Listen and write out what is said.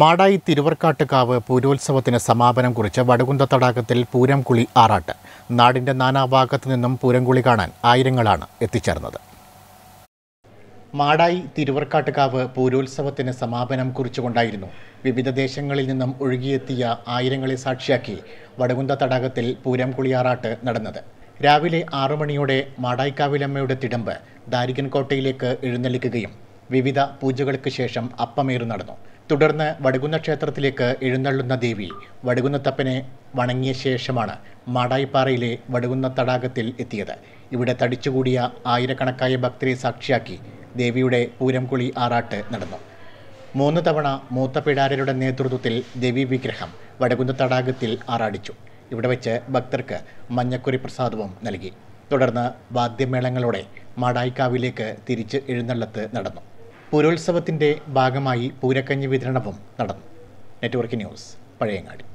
മാടായി തിരുവർക്കാട്ടുകാവ് പൂരോത്സവത്തിന് സമാപനം കുറിച്ച് വടുകുന്ത തടാകത്തിൽ പൂരംകുളി ആറാട്ട് നാടിൻ്റെ നാനാഭാഗത്തു നിന്നും പൂരംകുളി കാണാൻ ആയിരങ്ങളാണ് എത്തിച്ചേർന്നത് മാടായി തിരുവർക്കാട്ടുകാവ് പൂരോത്സവത്തിന് സമാപനം കുറിച്ചുകൊണ്ടായിരുന്നു വിവിധ ദേശങ്ങളിൽ നിന്നും ഒഴുകിയെത്തിയ ആയിരങ്ങളെ സാക്ഷിയാക്കി വടുകുന്ത തടാകത്തിൽ പൂരംകുളിയാറാട്ട് നടന്നത് രാവിലെ ആറു മണിയോടെ മാടായിക്കാവിലമ്മയുടെ തിടമ്പ് ദാരികൻകോട്ടയിലേക്ക് എഴുന്നള്ളിക്കുകയും വിവിധ പൂജകൾക്ക് ശേഷം അപ്പമേറു നടന്നു തുടർന്ന് വടുകുന്ന ക്ഷേത്രത്തിലേക്ക് എഴുന്നള്ളുന്ന ദേവി വടുകുന്നത്തപ്പനെ വണങ്ങിയ ശേഷമാണ് മാടായിപ്പാറയിലെ വടുകുന്ന തടാകത്തിൽ എത്തിയത് ഇവിടെ തടിച്ചുകൂടിയ ആയിരക്കണക്കായ ഭക്തരെ സാക്ഷിയാക്കി ദേവിയുടെ പൂരംകുളി ആറാട്ട് നടന്നു മൂന്ന് തവണ മൂത്ത പിടാരരുടെ നേതൃത്വത്തിൽ ദേവി വിഗ്രഹം വടകുന്ന തടാകത്തിൽ ആറാടിച്ചു ഇവിടെ വെച്ച് ഭക്തർക്ക് മഞ്ഞക്കുരി പ്രസാദവും നൽകി തുടർന്ന് വാദ്യമേളങ്ങളോടെ മാടായിക്കാവിലേക്ക് തിരിച്ച് എഴുന്നള്ളത്ത് നടന്നു പൂരോത്സവത്തിൻ്റെ ഭാഗമായി പൂരക്കഞ്ഞി വിതരണവും നടന്നു നെറ്റ്വർക്ക് ന്യൂസ് പഴയങ്ങാടി